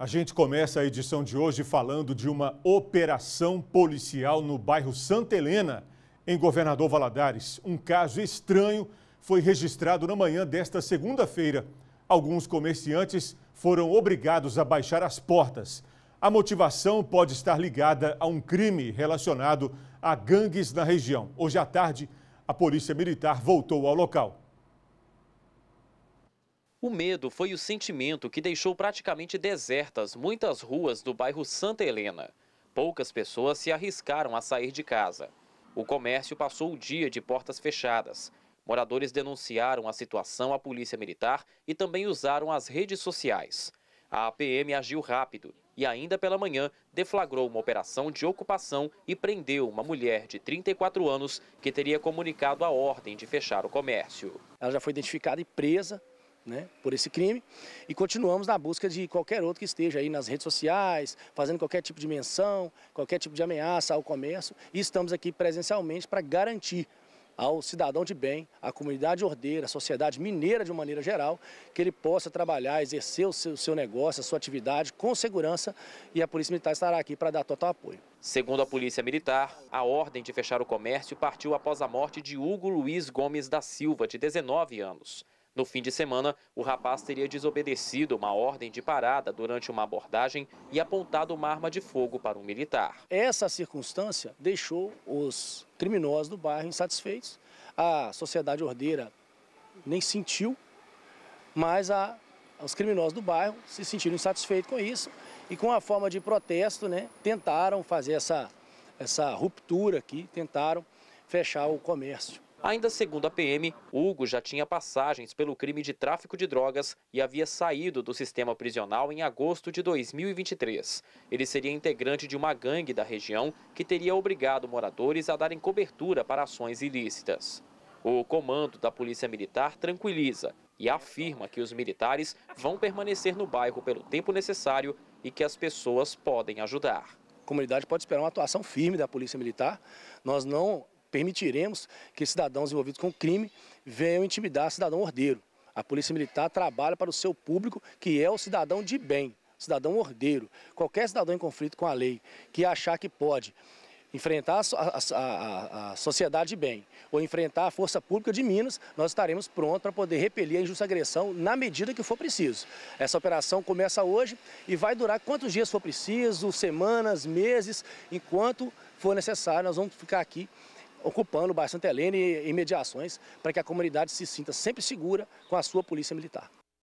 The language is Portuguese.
A gente começa a edição de hoje falando de uma operação policial no bairro Santa Helena, em Governador Valadares. Um caso estranho foi registrado na manhã desta segunda-feira. Alguns comerciantes foram obrigados a baixar as portas. A motivação pode estar ligada a um crime relacionado a gangues na região. Hoje à tarde, a Polícia Militar voltou ao local. O medo foi o sentimento que deixou praticamente desertas muitas ruas do bairro Santa Helena. Poucas pessoas se arriscaram a sair de casa. O comércio passou o dia de portas fechadas. Moradores denunciaram a situação à Polícia Militar e também usaram as redes sociais. A APM agiu rápido e ainda pela manhã deflagrou uma operação de ocupação e prendeu uma mulher de 34 anos que teria comunicado a ordem de fechar o comércio. Ela já foi identificada e presa né, por esse crime e continuamos na busca de qualquer outro que esteja aí nas redes sociais, fazendo qualquer tipo de menção, qualquer tipo de ameaça ao comércio e estamos aqui presencialmente para garantir ao cidadão de bem, à comunidade ordeira, à sociedade mineira de uma maneira geral, que ele possa trabalhar, exercer o seu, seu negócio, a sua atividade com segurança e a Polícia Militar estará aqui para dar total apoio. Segundo a Polícia Militar, a ordem de fechar o comércio partiu após a morte de Hugo Luiz Gomes da Silva, de 19 anos. No fim de semana, o rapaz teria desobedecido uma ordem de parada durante uma abordagem e apontado uma arma de fogo para um militar. Essa circunstância deixou os criminosos do bairro insatisfeitos. A sociedade ordeira nem sentiu, mas a, os criminosos do bairro se sentiram insatisfeitos com isso e com a forma de protesto, né, tentaram fazer essa, essa ruptura aqui, tentaram fechar o comércio. Ainda segundo a PM, Hugo já tinha passagens pelo crime de tráfico de drogas e havia saído do sistema prisional em agosto de 2023. Ele seria integrante de uma gangue da região que teria obrigado moradores a darem cobertura para ações ilícitas. O comando da Polícia Militar tranquiliza e afirma que os militares vão permanecer no bairro pelo tempo necessário e que as pessoas podem ajudar. A comunidade pode esperar uma atuação firme da Polícia Militar. Nós não permitiremos que cidadãos envolvidos com crime venham intimidar cidadão ordeiro. A Polícia Militar trabalha para o seu público, que é o cidadão de bem, cidadão ordeiro. Qualquer cidadão em conflito com a lei que achar que pode enfrentar a, a, a, sociedade de bem ou enfrentar a força pública de Minas, nós estaremos prontos para poder repelir a injusta agressão na medida que for preciso. Essa operação começa hoje e vai durar quantos dias for preciso, semanas, meses, enquanto for necessário, nós vamos ficar aqui ocupando bastante bairro Helena e, e mediações para que a comunidade se sinta sempre segura com a sua polícia militar.